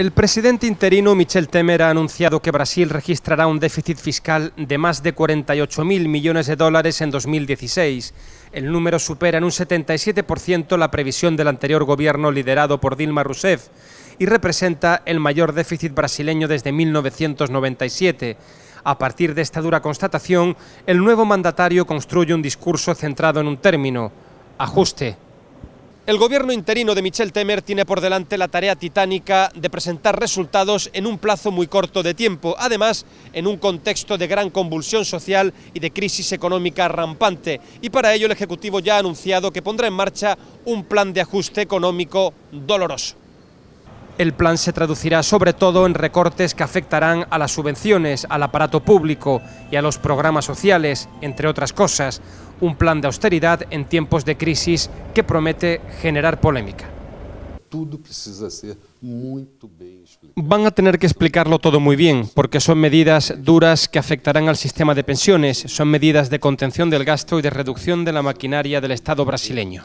El presidente interino Michel Temer ha anunciado que Brasil registrará un déficit fiscal de más de 48.000 millones de dólares en 2016. El número supera en un 77% la previsión del anterior gobierno liderado por Dilma Rousseff y representa el mayor déficit brasileño desde 1997. A partir de esta dura constatación, el nuevo mandatario construye un discurso centrado en un término, ajuste. El gobierno interino de Michel Temer tiene por delante la tarea titánica de presentar resultados en un plazo muy corto de tiempo, además en un contexto de gran convulsión social y de crisis económica rampante. Y para ello el Ejecutivo ya ha anunciado que pondrá en marcha un plan de ajuste económico doloroso. El plan se traducirá sobre todo en recortes que afectarán a las subvenciones, al aparato público y a los programas sociales, entre otras cosas, un plan de austeridad en tiempos de crisis que promete generar polémica. Van a tener que explicarlo todo muy bien, porque son medidas duras que afectarán al sistema de pensiones, son medidas de contención del gasto y de reducción de la maquinaria del Estado brasileño.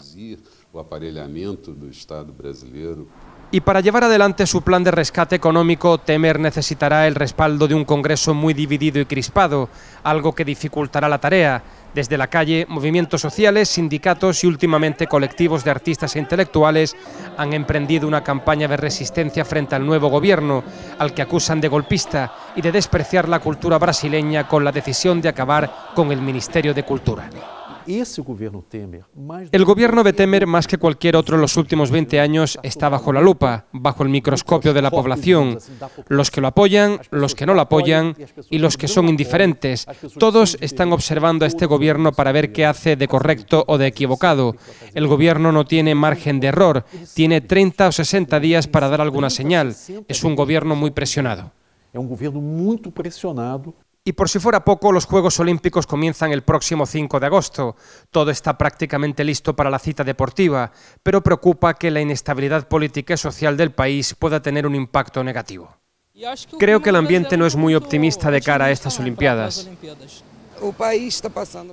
Y para llevar adelante su plan de rescate económico, Temer necesitará el respaldo de un Congreso muy dividido y crispado, algo que dificultará la tarea. Desde la calle, movimientos sociales, sindicatos y últimamente colectivos de artistas e intelectuales han emprendido una campaña de resistencia frente al nuevo gobierno, al que acusan de golpista y de despreciar la cultura brasileña con la decisión de acabar con el Ministerio de Cultura. El gobierno de Temer, más que cualquier otro en los últimos 20 años, está bajo la lupa, bajo el microscopio de la población. Los que lo apoyan, los que no lo apoyan y los que son indiferentes. Todos están observando a este gobierno para ver qué hace de correcto o de equivocado. El gobierno no tiene margen de error, tiene 30 o 60 días para dar alguna señal. Es un gobierno muy presionado. Es un gobierno muy presionado y por si fuera poco, los Juegos Olímpicos comienzan el próximo 5 de agosto. Todo está prácticamente listo para la cita deportiva, pero preocupa que la inestabilidad política y social del país pueda tener un impacto negativo. Creo que el ambiente no es muy optimista de cara a estas Olimpiadas.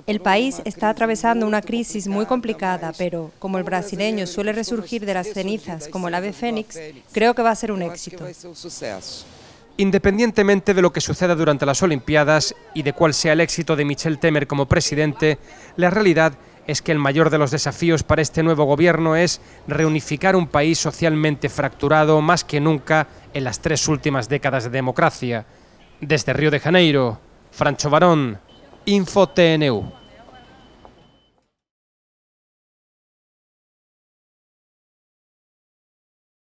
El país está atravesando una crisis muy complicada, pero como el brasileño suele resurgir de las cenizas como el ave fénix, creo que va a ser un éxito. Independientemente de lo que suceda durante las Olimpiadas y de cuál sea el éxito de Michel Temer como presidente, la realidad es que el mayor de los desafíos para este nuevo gobierno es reunificar un país socialmente fracturado más que nunca en las tres últimas décadas de democracia. Desde Río de Janeiro, Francho Barón, Info